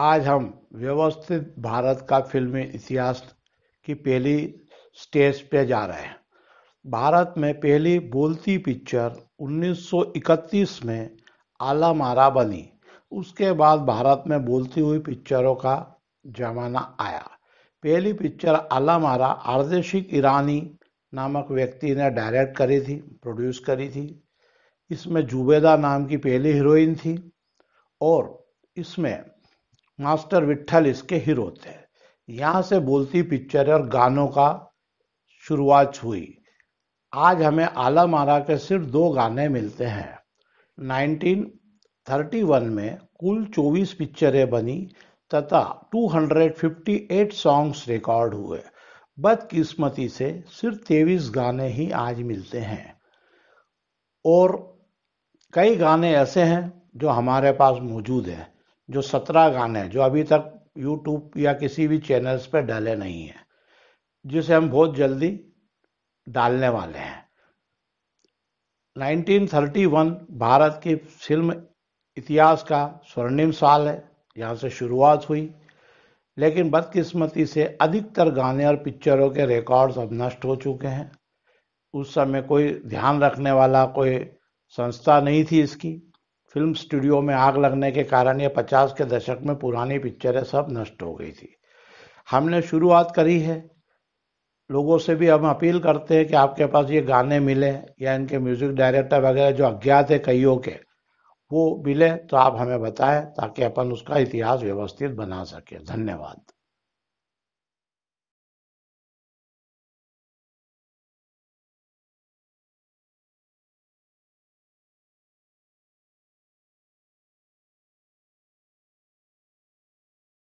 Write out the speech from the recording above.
आज हम व्यवस्थित भारत का फिल्मी इतिहास की पहली स्टेज पे जा रहे हैं भारत में पहली बोलती पिक्चर 1931 में आला मारा बनी उसके बाद भारत में बोलती हुई पिक्चरों का जमाना आया पहली पिक्चर आला मारा आर्देशिक ईरानी नामक व्यक्ति ने डायरेक्ट करी थी प्रोड्यूस करी थी इसमें जुबेदा नाम की पहली हीरोइन थी और इसमें मास्टर विट्ठल इसके हीरो थे यहाँ से बोलती पिक्चर और गानों का शुरुआत हुई आज हमें आला मारा के सिर्फ दो गाने मिलते हैं 1931 में कुल 24 पिक्चरें बनी तथा 258 सॉन्ग्स रिकॉर्ड हुए बदकिस्मती से सिर्फ तेईस गाने ही आज मिलते हैं और कई गाने ऐसे हैं जो हमारे पास मौजूद हैं जो सत्रह गाने जो अभी तक यूट्यूब या किसी भी चैनल्स पर डाले नहीं हैं जिसे हम बहुत जल्दी डालने वाले हैं 1931 भारत की फिल्म इतिहास का स्वर्णिम साल है यहाँ से शुरुआत हुई लेकिन बदकिस्मती से अधिकतर गाने और पिक्चरों के रिकॉर्ड्स अब नष्ट हो चुके हैं उस समय कोई ध्यान रखने वाला कोई संस्था नहीं थी इसकी फिल्म स्टूडियो में आग लगने के कारण ये पचास के दशक में पुरानी पिक्चरें सब नष्ट हो गई थी हमने शुरुआत करी है लोगों से भी हम अपील करते हैं कि आपके पास ये गाने मिले या इनके म्यूज़िक डायरेक्टर वगैरह जो अज्ञात है कईयों के वो मिले तो आप हमें बताएं ताकि अपन उसका इतिहास व्यवस्थित बना सके धन्यवाद